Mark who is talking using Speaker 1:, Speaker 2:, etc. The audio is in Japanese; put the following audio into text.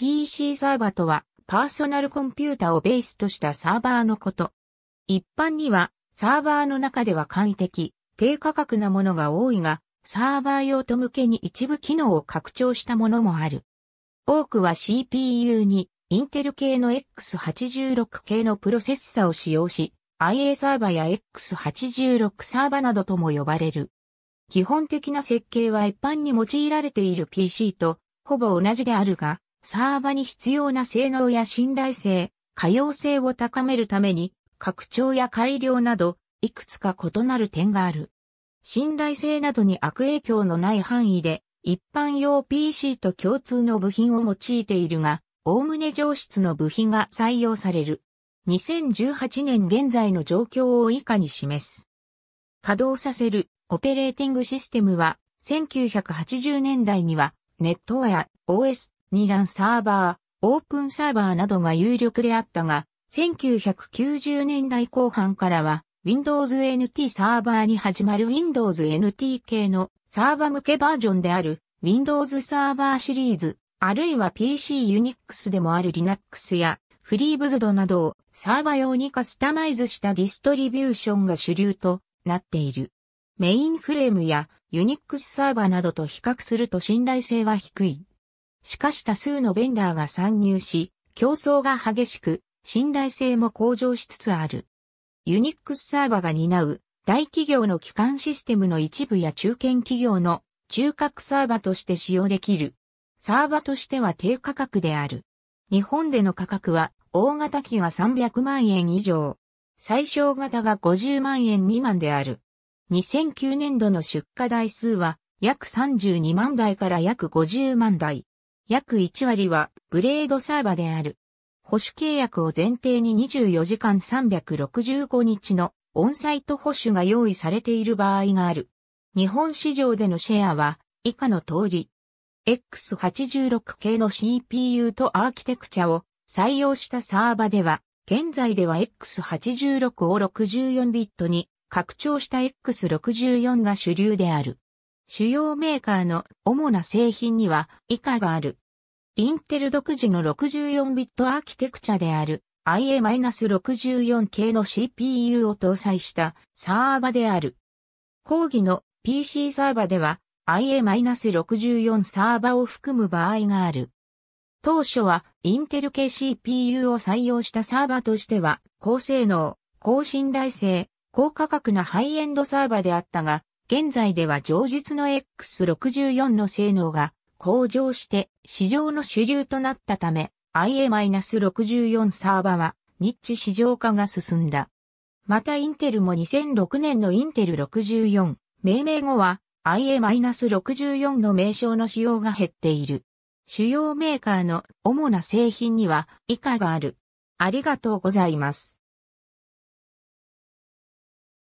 Speaker 1: PC サーバとは、パーソナルコンピュータをベースとしたサーバーのこと。一般には、サーバーの中では簡易的、低価格なものが多いが、サーバー用途向けに一部機能を拡張したものもある。多くは CPU に、インテル系の X86 系のプロセッサを使用し、IA サーバや X86 サーバなどとも呼ばれる。基本的な設計は一般に用いられている PC とほぼ同じであるが、サーバに必要な性能や信頼性、可用性を高めるために、拡張や改良など、いくつか異なる点がある。信頼性などに悪影響のない範囲で、一般用 PC と共通の部品を用いているが、おおむね上質の部品が採用される。2018年現在の状況を以下に示す。稼働させるオペレーティングシステムは1980年代にはネットウェア、OS、2ランサーバー、オープンサーバーなどが有力であったが、1990年代後半からは Windows NT サーバーに始まる Windows NT 系のサーバ向けバージョンである Windows サーバーシリーズ、あるいは PC Unix でもある Linux や FreeBSD などをサーバ用にカスタマイズしたディストリビューションが主流となっている。メインフレームや Unix サーバーなどと比較すると信頼性は低い。しかし多数のベンダーが参入し、競争が激しく、信頼性も向上しつつある。ユニックスサーバが担う大企業の基幹システムの一部や中堅企業の中核サーバとして使用できる。サーバとしては低価格である。日本での価格は大型機が300万円以上、最小型が50万円未満である。2009年度の出荷台数は約32万台から約50万台。約1割はブレードサーバである。保守契約を前提に24時間365日のオンサイト保守が用意されている場合がある。日本市場でのシェアは以下の通り、X86 系の CPU とアーキテクチャを採用したサーバでは、現在では X86 を64ビットに拡張した X64 が主流である。主要メーカーの主な製品には以下がある。インテル独自の 64bit アーキテクチャである IA-64 系の CPU を搭載したサーバである。講義の PC サーバでは IA-64 サーバを含む場合がある。当初はインテル系 CPU を採用したサーバとしては高性能、高信頼性、高価格なハイエンドサーバであったが、現在では上述の X64 の性能が向上して市場の主流となったため IA-64 サーバはニッチ市場化が進んだ。またインテルも2006年のインテル64命名後は IA-64 の名称の使用が減っている。主要メーカーの主な製品には以下がある。ありがとうございます。